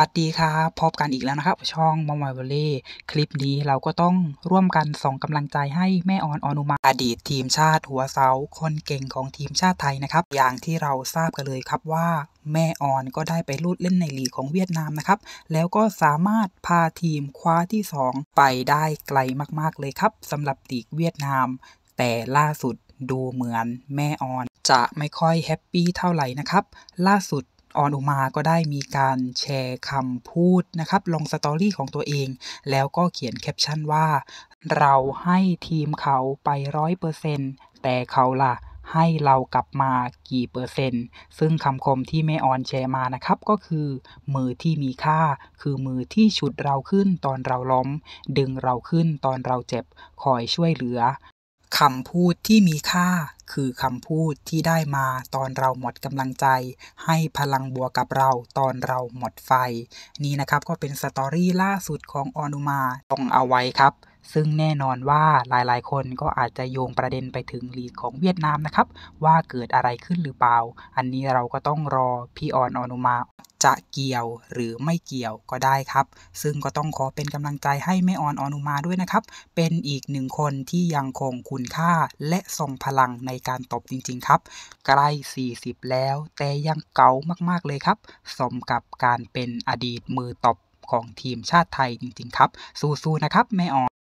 วัสดีครับพบกันอีกแล้วนะครับ ช่องมอมไยเวอล์คลิปนี้เราก็ต้องร่วมกันส่งกำลังใจให้แม่ออนอนุมาอดีต ทีมชาติหัวเสาคนเก่งของทีมชาติไทยนะครับอย่างที่เราทราบกันเลยครับว่าแม่ออน ก็ได้ไปลุดเล่นในลีกของเวียดนามนะครับ แล้วก็สามารถพาทีมคว้าที่ 2 ไปได้ไกลมาก ๆ เลยครับสำหรับลีกเวียดนาม แต่ล่าสุดดูเหมือนแม่ออนจะไม่ค่อยแฮปปี้เท่าไหร่นะครับล่าสุดออนอุมาก็ได้มีการแชร์คำพูดนะครับลงสตอรี่ของตัวเอง แล้วก็เขียนแคปชั่นว่า เราให้ทีมเขาไปร้อยเปอร์เซ็นต์แต่เขาล่ะให้เรากลับมากี่เปอร์เซ็นต์ ซึ่งคำคมที่แม่ออนแชร์มานะครับ ก็คือ มือที่มีค่าคือมือที่ชุดเราขึ้นตอนเราล้มดึงเราขึ้นตอนเราเจ็บคอยช่วยเหลือคำพูดที่มีค่าคือคำพูดที่ได้มาตอนเราหมดกำลังใจ ให้พลังบวกกับเราตอนเราหมดไฟ นี่นะครับก็เป็นสตอรี่ล่าสุดของออนุมาต้องเอาไว้ครับซึ่งแน่นอนว่าหลายๆ คนก็อาจจะโยงประเด็นไปถึงลีดของเวียดนามนะครับ ว่าเกิดอะไรขึ้นหรือเปล่า อันนี้เราก็ต้องรอพี่ออนอนุมาจะเกี่ยวหรือไม่เกี่ยวก็ได้ครับ ซึ่งก็ต้องขอเป็นกำลังใจให้แม่ออนอนุมาด้วยนะครับ เป็นอีกหนึ่งคนที่ยังคงคุณค่าและทรงพลังในการตบจริงๆ ครับใกล้ 40 แล้วแต่ยังเก่ามากๆเลยครับ สมกับการเป็นอดีตมือตบของทีมชาติไทยจริงๆครับ สู้ๆนะครับแม่ออน